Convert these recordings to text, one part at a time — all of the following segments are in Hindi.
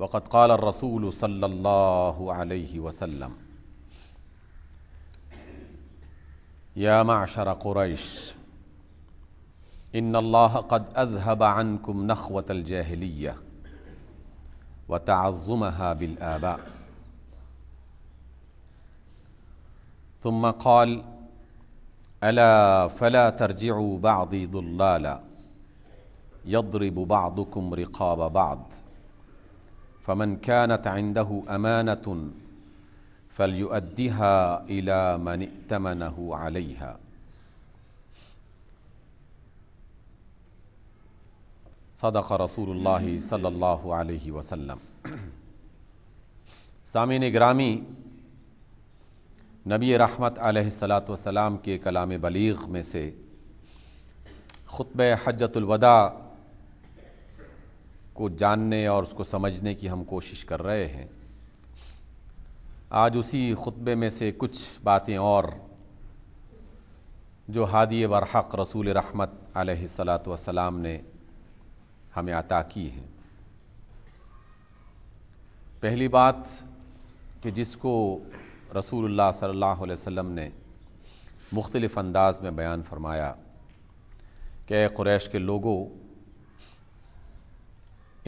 وقد قال الرسول صلى الله عليه وسلم يا معشر قريش إن الله قد أذهب عنكم نخوة الجاهلية وتعظمها بالآباء ثم قال ألا فلا ترجعوا بعضي ضلالا يضرب بعضكم رقاب بعض फमन कानत आइंदहू अमानतन फलयुअद्दीहा इला मन तमनहू आलिहा सदक रसूल सल्ला वसम सामिन ग्रामी नबी रहमत सलात वसलाम के कलाम बलीग में से ख़ुतब हजतुलवदा को जानने और उसको समझने की हम कोशिश कर रहे हैं आज उसी ख़ुतबे में से कुछ बातें और जो हादी बरहक रसूल रहमत सलात ने हमें अता की हैं पहली बात कि जिसको रसूलुल्लाह सल्लल्लाहु अलैहि वसल्लम ने मुख्तलिफ़ अंदाज में बयान फरमाया कि कुरैश के लोगों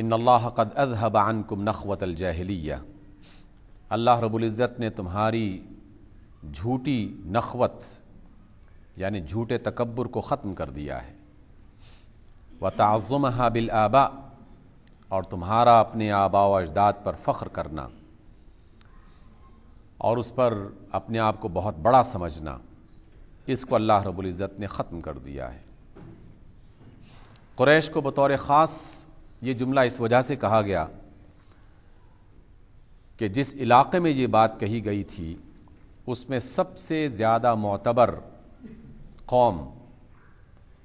इन अल्लाह कद अजहब आनकुम नखवत अलजहलिया अल्लाह रबुल्ज़त ने तुम्हारी झूठी नखवत यानि झूठे तकबर को ख़त्म कर दिया है व तज़ुम हाबिल आबा और तुम्हारा अपने आबा व अजदाद पर फ़ख्र करना और उस पर अपने आप को बहुत बड़ा समझना इसको अल्लाह रबुल्ज़त ने ख़त्म कर दिया है क्रैश को बतौर ख़ास ये जुमला इस वजह से कहा गया कि जिस इलाके में ये बात कही गई थी उसमें सबसे ज़्यादा मोतबर कौम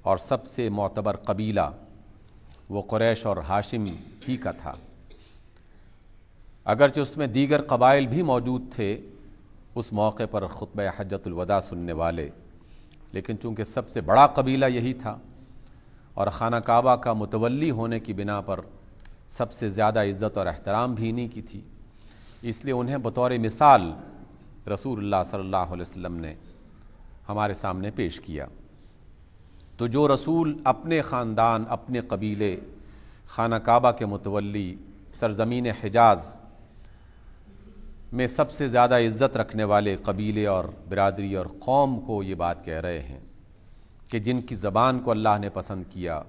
और सबसे मोतबर कबीला वो क्रैश और हाशिम ही का था अगरचे उसमें दीगर कबाइल भी मौजूद थे उस मौके पर ख़ुतब हजतुलवदा सुनने वाले लेकिन चूँकि सबसे बड़ा कबीला यही था और खाना काबा का मुतवली होने की बिना पर सबसे ज़्यादा इज़्ज़त और अहतराम भी इन्हीं की थी इसलिए उन्हें बतौर मिसाल रसूल सल्लल्लाहु अलैहि वसल्लम ने हमारे सामने पेश किया तो जो रसूल अपने ख़ानदान अपने कबीले खाना काबा के मुतवली सरजमीन हिजाज़ में सबसे ज़्यादा इज़्ज़त रखने वाले कबीले और बिरादरी और कौम को ये बात कह रहे हैं कि जिनकी ज़बान को अल्लाह ने पसंद किया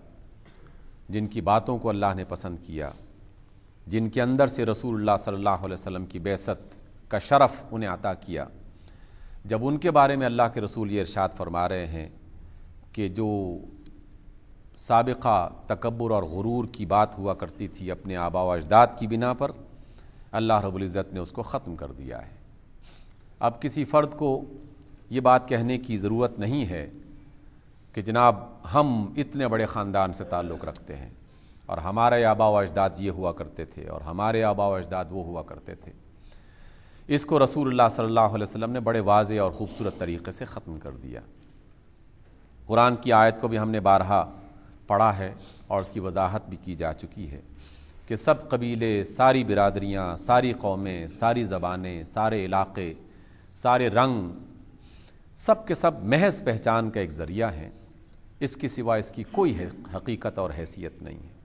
जिनकी बातों को अल्लाह ने पसंद किया जिनके अंदर से रसूलुल्लाह सल्लल्लाहु अलैहि वसल्लम की बेसत का शरफ़ उन्हें अता किया जब उनके बारे में अल्लाह के रसूल ये इरशाद फरमा रहे हैं कि जो सबक़ा तकबर और गुरूर की बात हुआ करती थी अपने आबा व अजदाद की बिना पर अल्लाह रबुल्ज़त ने उसको ख़त्म कर दिया है अब किसी फ़र्द को ये बात कहने की ज़रूरत नहीं है कि जनाब हम इतने बड़े ख़ानदान से ताल्लुक़ रखते हैं और हमारे आबा व अजदाद ये हुआ करते थे और हमारे आबा व अजदाद वो हुआ करते थे इसको रसूल सल्लल्लाहु अलैहि वसल्लम ने बड़े वाज और ख़ूबसूरत तरीके से ख़त्म कर दिया कुरान की आयत को भी हमने बारहा पढ़ा है और उसकी वजाहत भी की जा चुकी है कि सब कबीले सारी बिरादरियाँ सारी कौमें सारी ज़बानें सारे इलाके सारे रंग सब के सब महज पहचान का एक ज़रिया हैं इसके सिवा इसकी कोई हकीकत और हैसियत नहीं है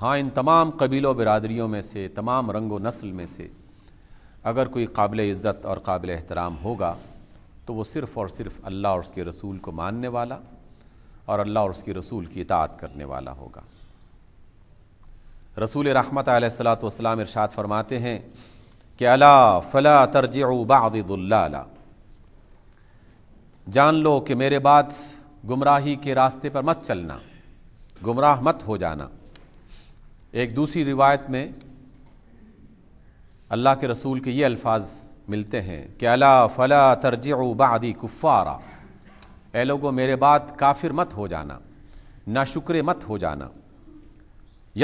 हाँ इन तमाम कबीलों बिरादरियों में से तमाम रंगो नस्ल में से अगर कोई काबिल इज़्ज़त और काबिल एहतराम होगा तो वो सिर्फ़ और सिर्फ अल्लाह और उसके रसूल को मानने वाला और अल्लाह और उसके रसूल की इतात करने वाला होगा रसूल रहमत सलाम इरशाद फरमाते हैं कि अला फ़ला तरज बादुल्ला जान लो कि मेरे बाद गुमराही के रास्ते पर मत चलना गुमराह मत हो जाना एक दूसरी रिवायत में अल्लाह के रसूल के ये अल्फाज मिलते हैं कि अला फ़ला तरज बादी कुफ़ारा ए लोगो मेरे बाद काफिर मत हो जाना ना शुक्र मत हो जाना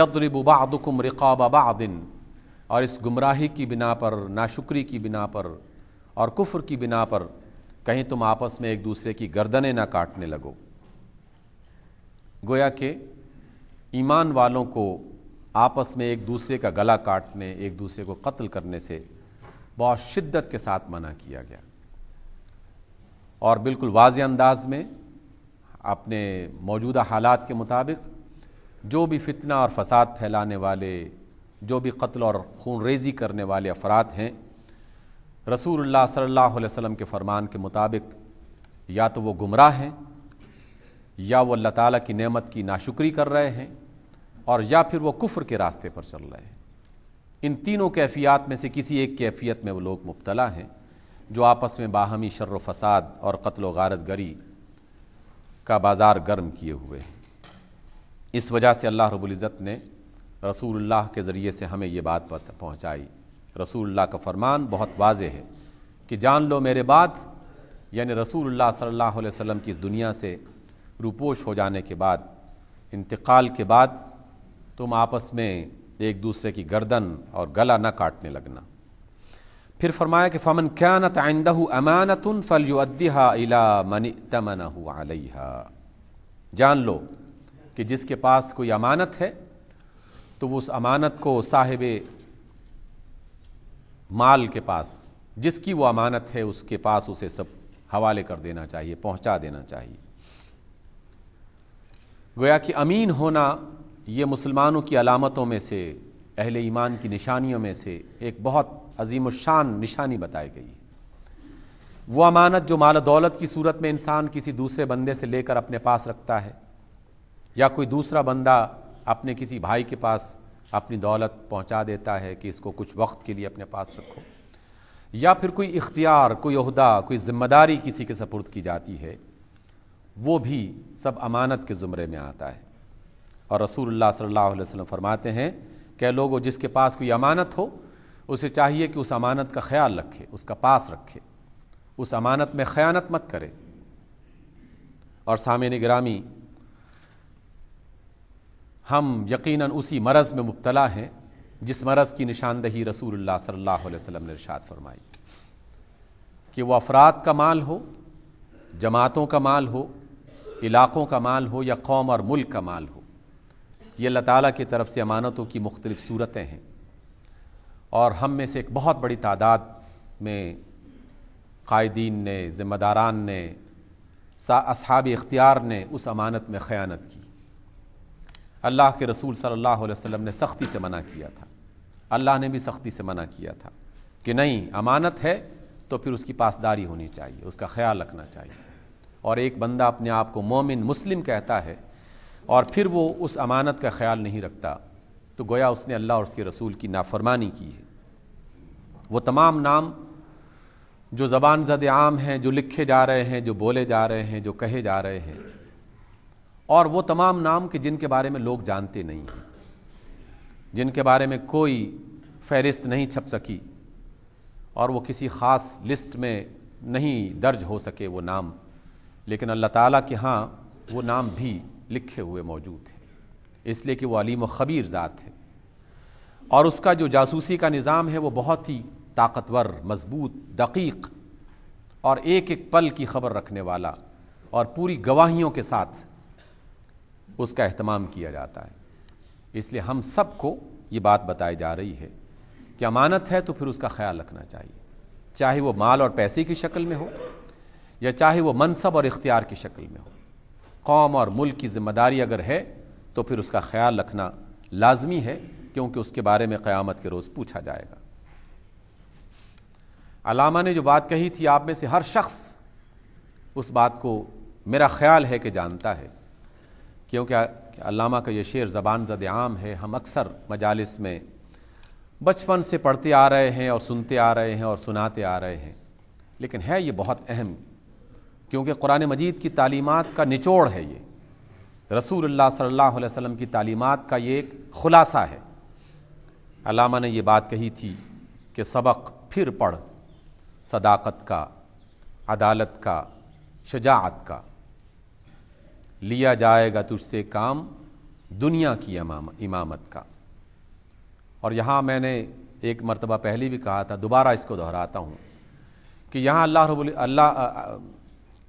यदरबादुकुम रिकाब दिन और इस गुमराही की बिना पर नाशुक्री की बिना पर और कुफ्र की बिना पर कहीं तुम आपस में एक दूसरे की गर्दनें ना काटने लगो गोया के ईमान वालों को आपस में एक दूसरे का गला काटने एक दूसरे को कत्ल करने से बहुत शिद्दत के साथ मना किया गया और बिल्कुल वाज अंदाज में अपने मौजूदा हालात के मुताबिक जो भी फितना और फसाद फैलाने वाले जो भी कत्ल और खून रेजी करने वाले अफराद हैं रसूल सल्ला वसम के फरमान के मुताबिक या तो वो गुमराह हैं या वो अल्लाह ताला की नेमत की नाशुक्री कर रहे हैं और या फिर वो कुफ्र के रास्ते पर चल रहे हैं इन तीनों कैफियात में से किसी एक कैफियत में वो लोग मुबतला हैं जो आपस में बाहमी शर्र फसाद और कत्ल गारत गरी का बाज़ार गर्म किए हुए हैं इस वजह से अल्लाह रबुल्ज़त ने रसूल्लाह के ज़रिए से हमें ये बात पहुँचाई रसूलुल्लाह का फरमान बहुत वाज है कि जान लो मेरे बाद यानि रसूलुल्लाह सल्लल्लाहु अलैहि वसल्लम की इस दुनिया से रूपोश हो जाने के बाद इंतकाल के बाद तुम आपस में एक दूसरे की गर्दन और गला न काटने लगना फिर फरमाया कि फमन क्या नत अमानत फल इला मन तमन अलहा जान लो कि जिसके पास कोई अमानत है तो वो उस अमानत को साहिब माल के पास जिसकी वो अमानत है उसके पास उसे सब हवाले कर देना चाहिए पहुंचा देना चाहिए गोया कि अमीन होना ये मुसलमानों की अलामतों में से अहल ईमान की निशानियों में से एक बहुत अजीम शान निशानी बताई गई वो अमानत जो माल दौलत की सूरत में इंसान किसी दूसरे बंदे से लेकर अपने पास रखता है या कोई दूसरा बंदा अपने किसी भाई के पास अपनी दौलत पहुंचा देता है कि इसको कुछ वक्त के लिए अपने पास रखो या फिर कोई इख्तियार कोई अहदा कोई ज़िम्मेदारी किसी के सपुर्द की जाती है वो भी सब अमानत के ज़ुमरे में आता है और रसूलुल्लाह सल्लल्लाहु अलैहि वसल्लम फरमाते हैं कि लोगों जिसके पास कोई अमानत हो उसे चाहिए कि उस अमानत का ख्याल रखे उसका पास रखे उस अमानत में ख़यानत मत करे और सामिन ग्रामी हम यकीनन उसी मरज़ में मुबतला हैं जिस मरज़ की निशानदही रसूल सल्ला वसम ने इरशाद फरमाई कि वो अफराद का माल हो जमातों का माल हो इलाक़ों का माल हो या कौम और मुल्क का माल हो ये अल्लाह ताली की तरफ से अमानतों की मुख्तलिफ़ सूरतें हैं और हम में से एक बहुत बड़ी तादाद में कायदीन ने ज़िम्मेदारान ने अब इख्तियार ने उस अमानत में ख़यानत की अल्लाह के रसूल सल्लल्लाहु अलैहि वसल्लम ने सख्ती से मना किया था अल्लाह ने भी सख्ती से मना किया था कि नहीं अमानत है तो फिर उसकी पासदारी होनी चाहिए उसका ख्याल रखना चाहिए और एक बंदा अपने आप को मोमिन मुस्लिम कहता है और फिर वो उस अमानत का ख्याल नहीं रखता तो गोया उसने अल्लाह और उसके रसूल की नाफरमानी की है वो तमाम नाम जो ज़बान जद आम हैं जो लिखे जा रहे हैं जो बोले जा रहे हैं जो कहे जा रहे हैं और वो तमाम नाम के जिनके बारे में लोग जानते नहीं हैं जिनके बारे में कोई फहरिस्त नहीं छप सकी और वो किसी ख़ास लिस्ट में नहीं दर्ज हो सके वो नाम लेकिन अल्लाह ताला के यहाँ वो नाम भी लिखे हुए मौजूद है इसलिए कि वो अलीम ख़बीर ज़ात है और उसका जो जासूसी का निज़ाम है वो बहुत ही ताकतवर मजबूत दकीक और एक एक पल की खबर रखने वाला और पूरी गवाहियों के साथ उसका अहतमाम किया जाता है इसलिए हम सबको ये बात बताई जा रही है कि अमानत है तो फिर उसका ख्याल रखना चाहिए चाहे वो माल और पैसे की शक्ल में हो या चाहे वो मनसब और इख्तियार की शक्ल में हो कौम और मुल्क की जिम्मेदारी अगर है तो फिर उसका ख्याल रखना लाजमी है क्योंकि उसके बारे में क़यामत के रोज़ पूछा जाएगा अलामा ने जो बात कही थी आप में से हर शख्स उस बात को मेरा ख्याल है कि जानता है क्योंकि अलामा का ये शेर ज़बान जद आम है हम अक्सर मजालस में बचपन से पढ़ते आ रहे हैं और सुनते आ रहे हैं और सुनाते आ रहे हैं लेकिन है ये बहुत अहम क्योंकि कुरान मजीद की तालीमत का निचोड़ है ये रसूल सल्ला वसम की तालीमत का ये एक खुलासा है अलामा ने ये बात कही थी कि सबक फिर पढ़ सदाकत का अदालत का शजात का लिया जाएगा तुझसे काम दुनिया की इमामत का और यहाँ मैंने एक मरतबा पहले भी कहा था दोबारा इसको दोहराता हूँ कि यहाँ अल्लाह रबुल अल्लाह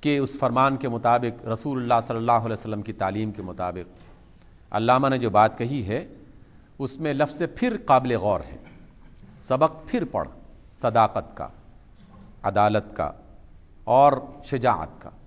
के उस फरमान के मुताबिक रसूल सल्लल्लाहु अलैहि वसल्लम की तालीम के मुताबिक अल्लामा ने जो बात कही है उसमें लफ्ज़ फिर काबिल गौर है सबक फिर पढ़ सदाकत का अदालत का और शजात का